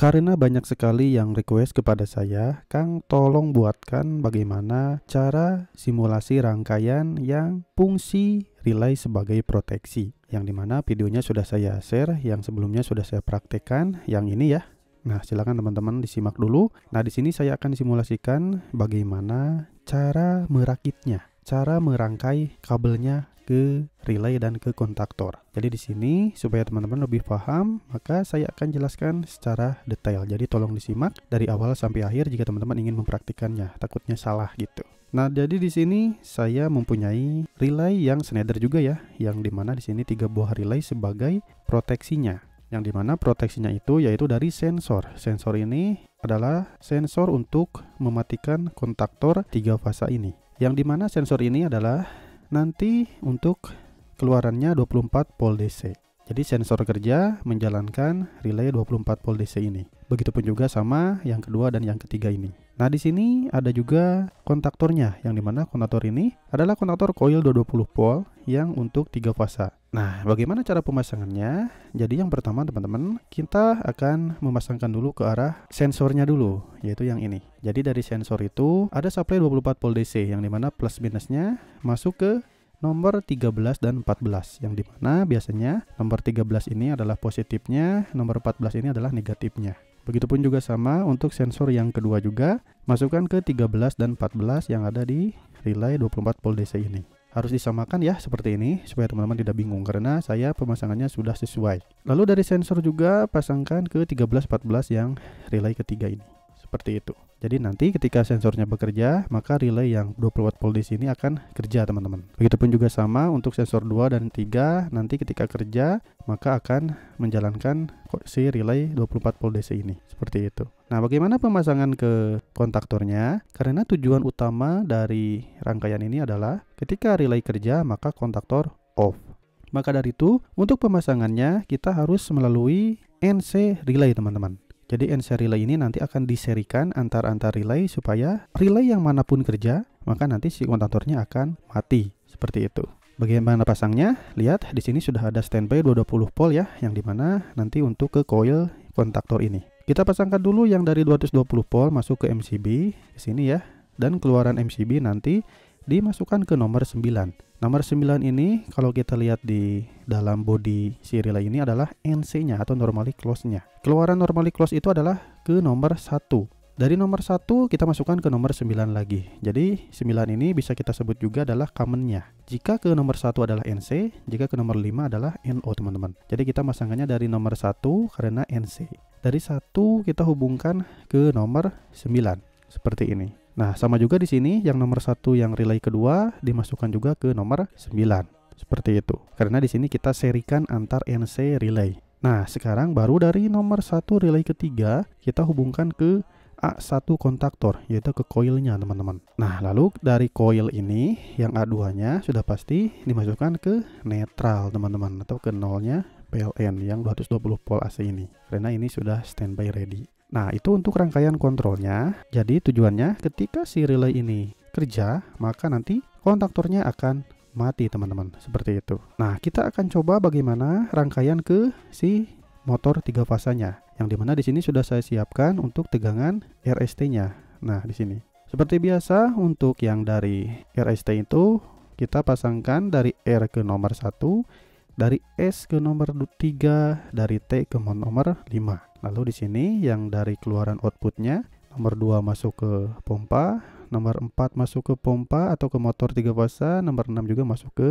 Karena banyak sekali yang request kepada saya, Kang tolong buatkan bagaimana cara simulasi rangkaian yang fungsi relay sebagai proteksi. Yang dimana videonya sudah saya share, yang sebelumnya sudah saya praktekkan, yang ini ya. Nah, silakan teman-teman disimak dulu. Nah, di sini saya akan simulasikan bagaimana cara merakitnya, cara merangkai kabelnya ke relay dan ke kontaktor. Jadi di sini supaya teman-teman lebih paham, maka saya akan jelaskan secara detail. Jadi tolong disimak dari awal sampai akhir jika teman-teman ingin mempraktikkannya takutnya salah gitu. Nah, jadi di sini saya mempunyai relay yang Schneider juga ya, yang dimana di sini tiga buah relay sebagai proteksinya. Yang dimana proteksinya itu yaitu dari sensor. Sensor ini adalah sensor untuk mematikan kontaktor tiga fasa ini. Yang dimana sensor ini adalah nanti untuk keluarannya 24 volt DC. Jadi sensor kerja menjalankan relay 24 volt DC ini. Begitupun juga sama yang kedua dan yang ketiga ini. Nah, di sini ada juga kontaktornya yang dimana kontaktor ini adalah kontaktor coil 220 volt yang untuk tiga fasa. Nah, bagaimana cara pemasangannya? Jadi yang pertama teman-teman, kita akan memasangkan dulu ke arah sensornya dulu, yaitu yang ini. Jadi dari sensor itu ada supply 24 volt DC yang dimana plus minusnya masuk ke nomor 13 dan 14 yang dimana biasanya nomor 13 ini adalah positifnya, nomor 14 ini adalah negatifnya. Begitupun juga sama untuk sensor yang kedua juga, masukkan ke 13 dan 14 yang ada di relay 24 volt DC ini. Harus disamakan ya seperti ini supaya teman-teman tidak bingung karena saya pemasangannya sudah sesuai. Lalu dari sensor juga pasangkan ke 13 14 yang relay ketiga ini seperti itu. Jadi nanti ketika sensornya bekerja, maka relay yang 20 watt pole ini akan kerja teman-teman. Begitupun juga sama untuk sensor 2 dan 3, nanti ketika kerja, maka akan menjalankan si relay 24 volt DC ini. Seperti itu. Nah, bagaimana pemasangan ke kontaktornya? Karena tujuan utama dari rangkaian ini adalah ketika relay kerja, maka kontaktor off. Maka dari itu, untuk pemasangannya kita harus melalui NC relay teman-teman. Jadi answer relay ini nanti akan diserikan antar-antar relay supaya relay yang manapun kerja, maka nanti si kontaktornya akan mati. Seperti itu. Bagaimana pasangnya? Lihat di sini sudah ada standby 220 volt ya, yang dimana nanti untuk ke coil kontaktor ini. Kita pasangkan dulu yang dari 220 volt masuk ke MCB, di sini ya. Dan keluaran MCB nanti dimasukkan ke nomor 9. Nomor 9 ini kalau kita lihat di dalam body si relay ini adalah NC-nya atau normally close-nya. Keluaran normally close itu adalah ke nomor 1. Dari nomor 1 kita masukkan ke nomor 9 lagi. Jadi 9 ini bisa kita sebut juga adalah common-nya. Jika ke nomor 1 adalah NC, jika ke nomor 5 adalah NO teman-teman. Jadi kita masangkannya dari nomor 1 karena NC. Dari 1 kita hubungkan ke nomor 9 seperti ini. Nah, sama juga di sini yang nomor satu yang relay kedua dimasukkan juga ke nomor 9. Seperti itu. Karena di sini kita serikan antar NC relay. Nah, sekarang baru dari nomor satu relay ketiga kita hubungkan ke A1 kontaktor yaitu ke coilnya teman-teman Nah lalu dari coil ini yang A2 nya sudah pasti dimasukkan ke netral teman-teman atau ke nolnya PLN yang 220 volt AC ini karena ini sudah standby ready Nah, itu untuk rangkaian kontrolnya. Jadi tujuannya ketika si relay ini kerja, maka nanti kontaktornya akan mati teman-teman seperti itu nah kita akan coba bagaimana rangkaian ke si motor tiga fasanya yang dimana di sini sudah saya siapkan untuk tegangan RST nya nah di sini seperti biasa untuk yang dari RST itu kita pasangkan dari R ke nomor 1 dari S ke nomor 3 dari T ke nomor 5 Lalu di sini yang dari keluaran outputnya nomor 2 masuk ke pompa, nomor 4 masuk ke pompa atau ke motor tiga fasa, nomor 6 juga masuk ke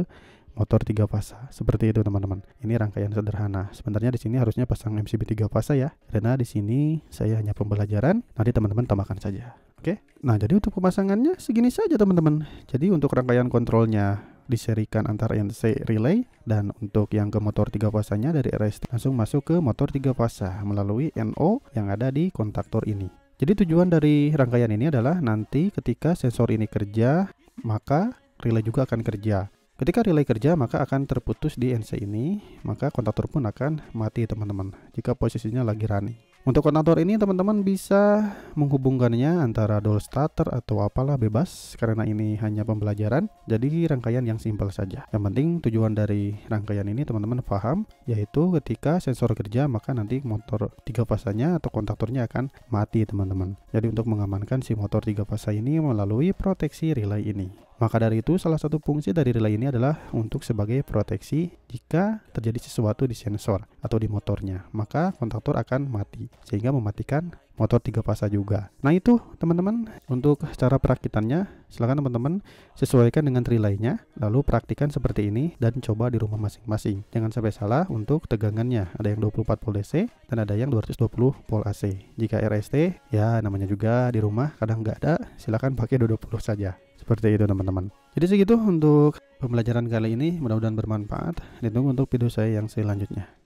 motor tiga fasa. Seperti itu teman-teman. Ini rangkaian sederhana. Sebenarnya di sini harusnya pasang MCB tiga fasa ya. Karena di sini saya hanya pembelajaran, nanti teman-teman tambahkan saja. Oke. Nah, jadi untuk pemasangannya segini saja teman-teman. Jadi untuk rangkaian kontrolnya diserikan antara NC relay dan untuk yang ke motor tiga pasanya dari RS langsung masuk ke motor tiga pasah melalui NO yang ada di kontaktor ini. Jadi tujuan dari rangkaian ini adalah nanti ketika sensor ini kerja maka relay juga akan kerja. Ketika relay kerja maka akan terputus di NC ini, maka kontaktor pun akan mati teman-teman jika posisinya lagi running. Untuk kontaktor ini teman-teman bisa menghubungkannya antara door starter atau apalah bebas karena ini hanya pembelajaran jadi rangkaian yang simpel saja. Yang penting tujuan dari rangkaian ini teman-teman paham yaitu ketika sensor kerja maka nanti motor tiga pasanya atau kontaktornya akan mati teman-teman. Jadi untuk mengamankan si motor tiga fasa ini melalui proteksi relay ini. Maka dari itu, salah satu fungsi dari relay ini adalah untuk sebagai proteksi jika terjadi sesuatu di sensor atau di motornya. Maka kontaktor akan mati, sehingga mematikan motor tiga pasa juga. Nah itu teman-teman untuk cara perakitannya, silahkan teman-teman sesuaikan dengan relaynya, lalu praktikan seperti ini dan coba di rumah masing-masing. Jangan sampai salah untuk tegangannya, ada yang 24 volt DC dan ada yang 220 volt AC. Jika RST, ya namanya juga di rumah kadang nggak ada, silahkan pakai 220 saja. Seperti itu teman-teman. Jadi segitu untuk pembelajaran kali ini, mudah-mudahan bermanfaat. Ditunggu untuk video saya yang selanjutnya.